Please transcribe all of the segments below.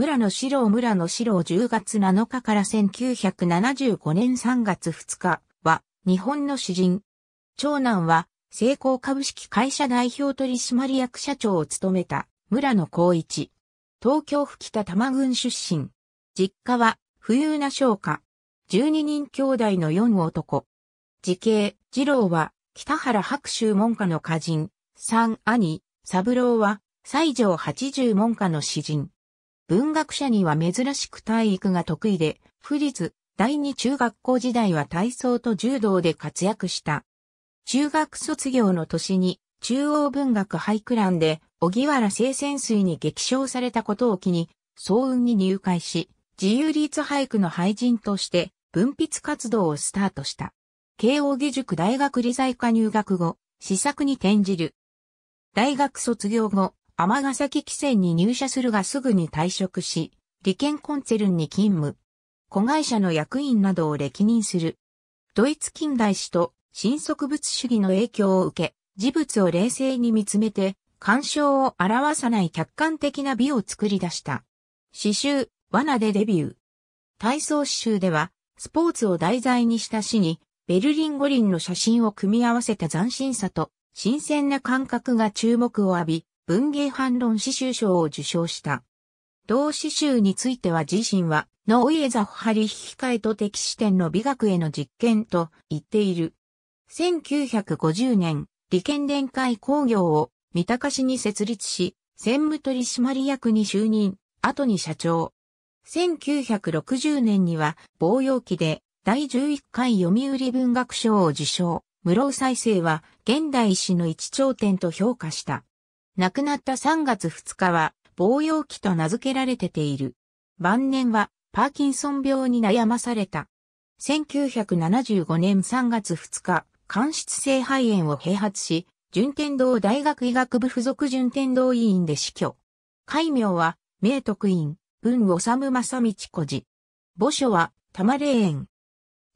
村野史郎村野史郎10月7日から1975年3月2日は日本の詩人。長男は成功株式会社代表取締役社長を務めた村野光一。東京府北多摩郡出身。実家は富裕な商家。12人兄弟の4男。時計、二郎は北原白州門下の歌人。三兄、三郎は西条八十門下の詩人。文学者には珍しく体育が得意で、府立第二中学校時代は体操と柔道で活躍した。中学卒業の年に中央文学俳句欄で荻原清泉水に激賞されたことを機に、早雲に入会し、自由律俳句の俳人として文筆活動をスタートした。慶応義塾大学理財科入学後、試作に転じる。大学卒業後、尼崎汽船に入社するがすぐに退職し、利権コンツェルンに勤務。子会社の役員などを歴任する。ドイツ近代史と新植物主義の影響を受け、事物を冷静に見つめて、干渉を表さない客観的な美を作り出した。詩集、罠でデビュー。体操詩集では、スポーツを題材にした詩に、ベルリン五輪の写真を組み合わせた斬新さと、新鮮な感覚が注目を浴び、文芸反論詩集賞を受賞した。同詩集については自身は、ノイエザ・フハリヒカエと敵視点の美学への実験と言っている。1950年、理研連会工業を三鷹市に設立し、専務取締役に就任、後に社長。1960年には、防用期で第11回読売文学賞を受賞。室生再生は現代史の一頂点と評価した。亡くなった3月2日は、防養期と名付けられてている。晩年は、パーキンソン病に悩まされた。1975年3月2日、間質性肺炎を併発し、順天堂大学医学部附属順天堂医院で死去。戒名は、明徳院、文治正道小寺。墓所は、玉霊園。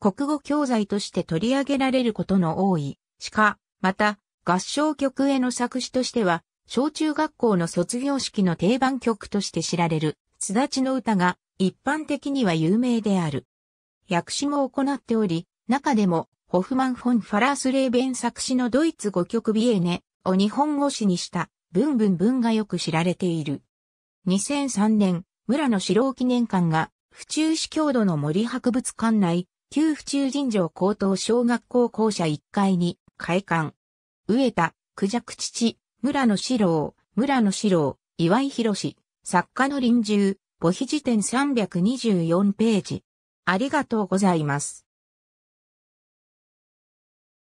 国語教材として取り上げられることの多い、しか、また、合唱曲への作詞としては、小中学校の卒業式の定番曲として知られる、すだちの歌が一般的には有名である。訳詞も行っており、中でも、ホフマン・フォン・ファラース・レーベン作詞のドイツ語曲ビエーネを日本語詞にした、ブンブンブンがよく知られている。2003年、村の四郎記念館が、府中市郷土の森博物館内、旧府中尋常高等小学校校舎1階に、開館。植え田、九尺父、村野史郎、村野史郎、岩井博作家の臨終、母碑辞典324ページ。ありがとうございます。